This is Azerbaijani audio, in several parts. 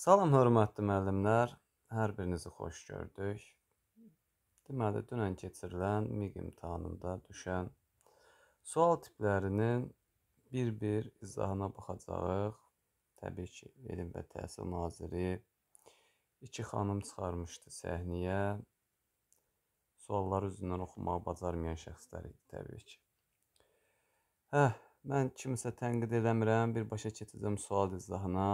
Salam hörmətli müəllimlər, hər birinizi xoş gördük. Deməli, dünən keçirilən MİQ imtahanında düşən sual tiplərinin bir-bir izahına baxacağıq. Təbii ki, Elm və Təhsil naziri iki xanım çıxarmışdı səhnəyə. Sualları üzündən oxumağı bacarmayan şəxslər idi təbii ki. Hə, mən kimisə tənqid eləmirəm, birbaşa keçəcəm sual izahına.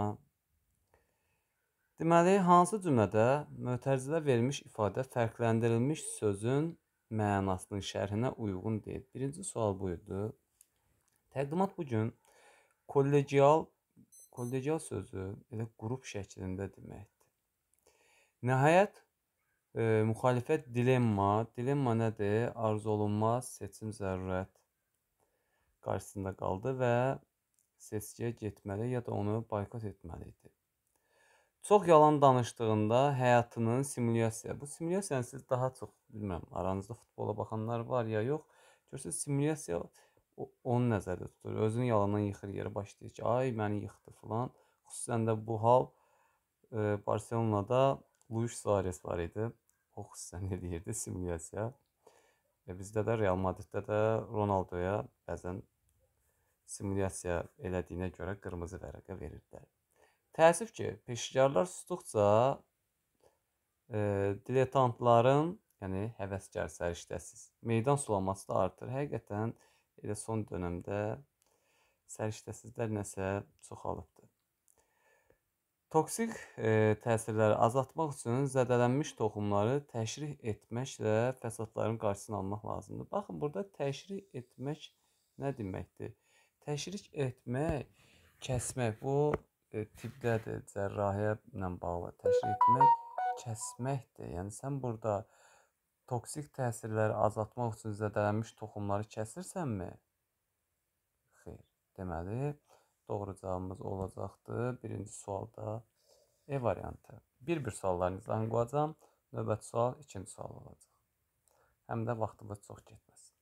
Deməli, hansı cümlədə mötərizədə verilmiş ifadə fərqləndirilmiş sözün mənasının şərhinə uyğun deyil? Birinci sual buydu. Təqdimat bu gün kollegial kollegial sözü elə qrup şəklində deməkdir. Nəhayət e, müxalifət dilemma, dilemma nədir? Arzuolunmaz seçim zərurət qarşısında qaldı və seçkiyə getməli ya da onu boykot etməli idi. Çox yalan danışdığında həyatının simulyasiya. Bu simulyasiyanı siz daha çox bilmirəm, aranızda futbola baxanlar var ya yox. Görürsüz simulyasiya onu nəzərdə tutur. Özünü yalandan yıxır yerə başlayır ki, ay məni yıxdı filan. Xüsusən də bu hal e, Barselonada Luis Suarez var idi. O xüsusən edirdi simulyasiya. E, bizdə də Real Madriddə də Ronaldoya bəzən simulyasiya elədiyinə görə qırmızı vərəqə verirdilər. Təəssüf ki, peşəkarlar susduqca e, diletantların, yəni həvəskar səriştəsiz meydan sulaması da artır. Həqiqətən elə son dövrdə səriştəsizlər nəsə çoxalıbdır. Toksik e, təsirləri azaltmaq üçün zədələnmiş toxumları təşrih etməklə fəsadların qarşısını almaq lazımdır. Baxın, burada təşrih etmək nə deməkdir? Təşrih etmək, kəsmək bu tibblə də, cərrahiyyə ilə bağlı təşrih etmək kəsməkdir. Yəni sən burada toksik təsirləri azaltmaq üçün zədələnmiş toxumları kəsirsənmi? Xeyr. Deməli, doğru cavabımız olacaqdır. Birinci sualda E variantı. Bir-bir suallarınızdan qoyacam. Növbəti sual ikinci sual olacaq. Həm də vaxtımız çox getməsin.